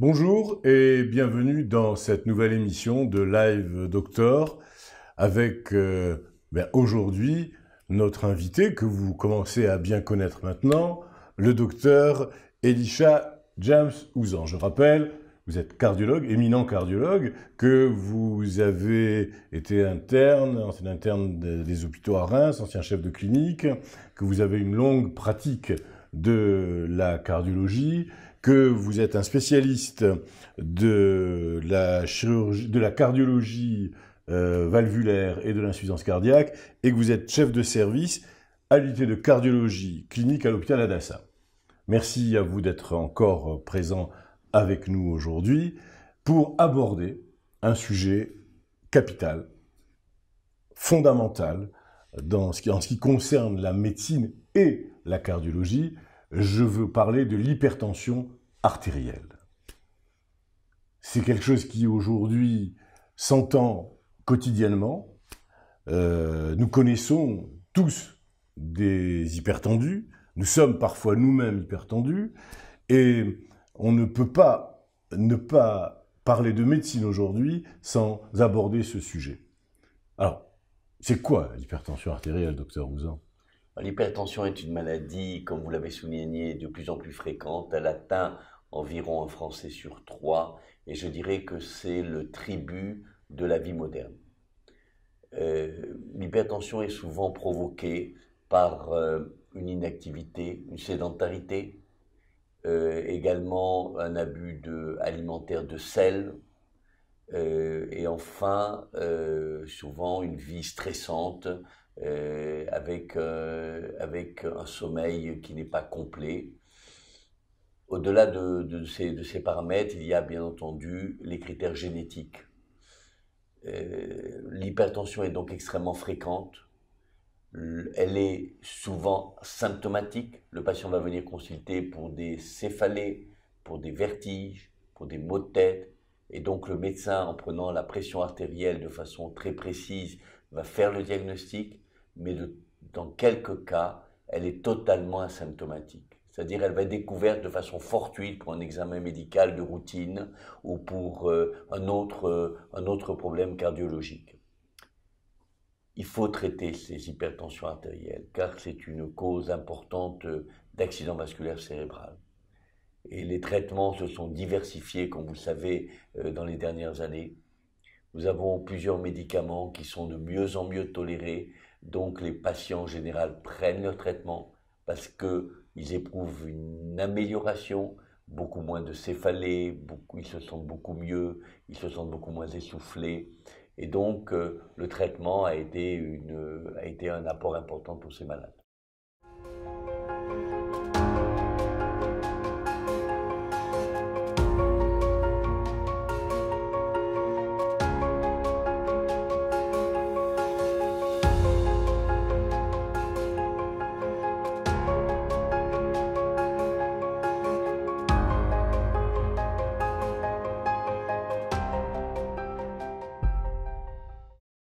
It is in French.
Bonjour et bienvenue dans cette nouvelle émission de Live Doctor avec euh, ben, aujourd'hui notre invité que vous commencez à bien connaître maintenant, le docteur Elisha James Ouzan. Je rappelle, vous êtes cardiologue, éminent cardiologue, que vous avez été interne, ancien interne des hôpitaux à Reims, ancien chef de clinique, que vous avez une longue pratique de la cardiologie que vous êtes un spécialiste de la de la cardiologie euh, valvulaire et de l'insuffisance cardiaque, et que vous êtes chef de service à l'unité de cardiologie clinique à l'hôpital Adassa. Merci à vous d'être encore présent avec nous aujourd'hui pour aborder un sujet capital, fondamental, en ce qui concerne la médecine et la cardiologie, je veux parler de l'hypertension artérielle. C'est quelque chose qui aujourd'hui s'entend quotidiennement. Euh, nous connaissons tous des hypertendus, nous sommes parfois nous-mêmes hypertendus, et on ne peut pas ne pas parler de médecine aujourd'hui sans aborder ce sujet. Alors, c'est quoi l'hypertension artérielle, docteur Rouzan L'hypertension est une maladie, comme vous l'avez souligné, de plus en plus fréquente. Elle atteint environ un Français sur trois, et je dirais que c'est le tribut de la vie moderne. Euh, l'hypertension est souvent provoquée par euh, une inactivité, une sédentarité, euh, également un abus alimentaire de sel, et enfin souvent une vie stressante, euh, avec, euh, avec un sommeil qui n'est pas complet. Au-delà de, ces, de, ces, paramètres, il y a bien entendu les critères génétiques. Euh, l'hypertension est donc extrêmement fréquente elle est souvent symptomatique. Le patient va venir consulter pour des céphalées, pour des vertiges, pour des maux de tête. Et donc le médecin, en prenant la pression artérielle de façon très précise, va faire le diagnostic mais dans quelques cas, elle est totalement asymptomatique. C'est-à-dire elle va être découverte de façon fortuite pour un examen médical de routine ou pour euh, un, autre, euh, un autre problème cardiologique. Il faut traiter ces hypertensions artérielles car c'est une cause importante euh, d'accidents vasculaires cérébral. Et les traitements se sont diversifiés, comme vous le savez, dans les dernières années. Nous avons plusieurs médicaments qui sont de mieux en mieux tolérés, donc les patients en général prennent leur traitement parce qu'ils éprouvent une amélioration, beaucoup moins de céphalées, beaucoup, ils se sentent beaucoup mieux, ils se sentent beaucoup moins essoufflés. Et donc euh, le traitement a a été un apport important pour ces malades.